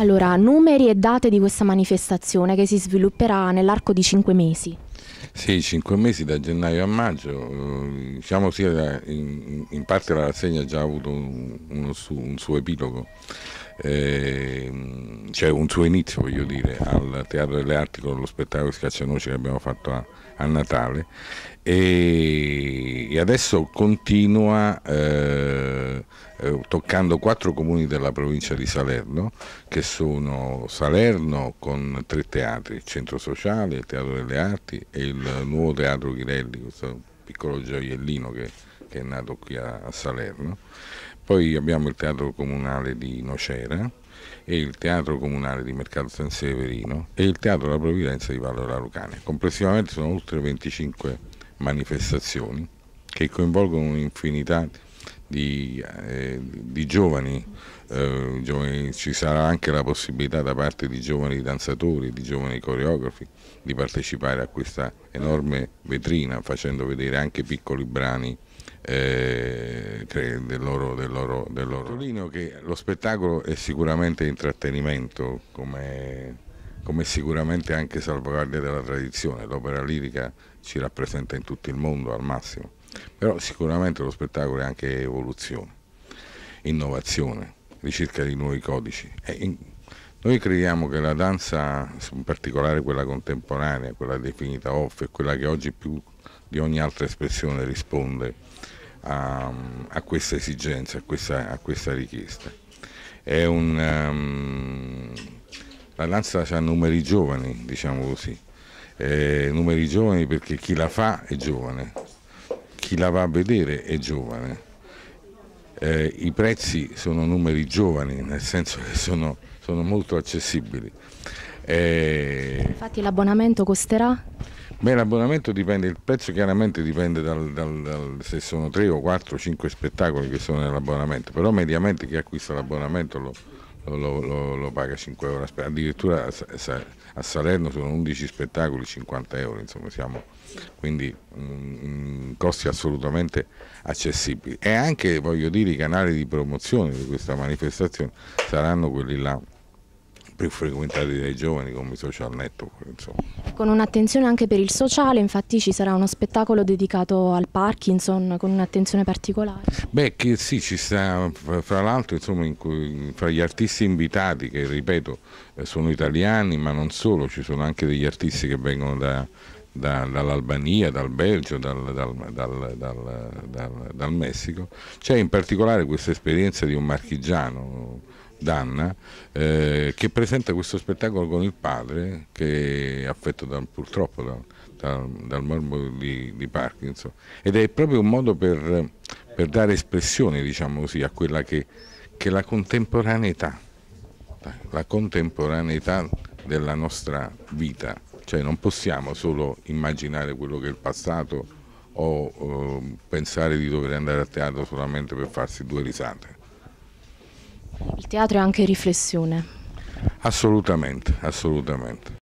Allora, numeri e date di questa manifestazione che si svilupperà nell'arco di cinque mesi. Sì, cinque mesi da gennaio a maggio, eh, diciamo sì, in, parte la rassegna ha già avuto un, su, un suo epilogo, eh, cioè un suo inizio voglio dire, al Teatro delle Arti con lo spettacolo Scaccianoci che abbiamo fatto a, a Natale e, e, adesso continua eh, eh, toccando quattro comuni della provincia di Salerno, che sono Salerno con tre teatri, il Centro Sociale, il Teatro delle Arti e il nuovo Teatro Ghirelli, questo piccolo gioiellino che, che è nato qui a, a Salerno. Poi abbiamo il Teatro Comunale di Nocera, e il Teatro Comunale di Mercato San Severino e il Teatro della Provvidenza di Vallo della Lucania. Complessivamente sono oltre 25 manifestazioni che coinvolgono un'infinità di di, eh, di giovani, eh, giovani, ci sarà anche la possibilità da parte di giovani danzatori, di giovani coreografi di partecipare a questa enorme vetrina facendo vedere anche piccoli brani eh, del loro, del loro, del loro. che lo spettacolo è sicuramente intrattenimento come come sicuramente anche salvaguardia della tradizione, l'opera lirica ci rappresenta in tutto il mondo al massimo. Però sicuramente lo spettacolo è anche evoluzione, innovazione, ricerca di nuovi codici. In... noi crediamo che la danza, in particolare quella contemporanea, quella definita off è quella che oggi più di ogni altra espressione risponde a, a questa esigenza, a questa, a questa richiesta. Un, um, la danza ha numeri giovani, diciamo così, eh, numeri giovani perché chi la fa è giovane, chi la va a vedere è giovane. Eh, I prezzi sono numeri giovani, nel senso che sono, sono molto accessibili. Eh, Infatti l'abbonamento costerà? Beh, l'abbonamento dipende, il prezzo chiaramente dipende dal, dal, dal, se sono 3 o 4 o 5 spettacoli che sono nell'abbonamento, però mediamente chi acquista l'abbonamento lo, lo, lo, lo paga 5 euro, addirittura a, a, Salerno sono 11 spettacoli 50 euro, insomma siamo quindi mh, costi assolutamente accessibili e anche voglio dire i canali di promozione di questa manifestazione saranno quelli là più frequentati dai giovani come social network. Insomma. Con un'attenzione anche per il sociale, infatti ci sarà uno spettacolo dedicato al Parkinson con un'attenzione particolare. Beh, che sì, ci sta, fra l'altro, insomma, cui, fra gli artisti invitati, che ripeto eh, sono italiani, ma non solo, ci sono anche degli artisti che vengono da, da, dall'Albania, dal Belgio, dal, dal, dal, dal Messico. C'è in particolare questa esperienza di un marchigiano, Danna, eh, che presenta questo spettacolo con il padre, che è affetto da, purtroppo da, da, dal morbo di, di, Parkinson, ed è proprio un modo per, per dare espressione diciamo così, a quella che, che la contemporaneità, la contemporaneità della nostra vita, cioè non possiamo solo immaginare quello che è il passato o eh, pensare di dover andare a teatro solamente per farsi due risate teatro è anche riflessione. Assolutamente, assolutamente.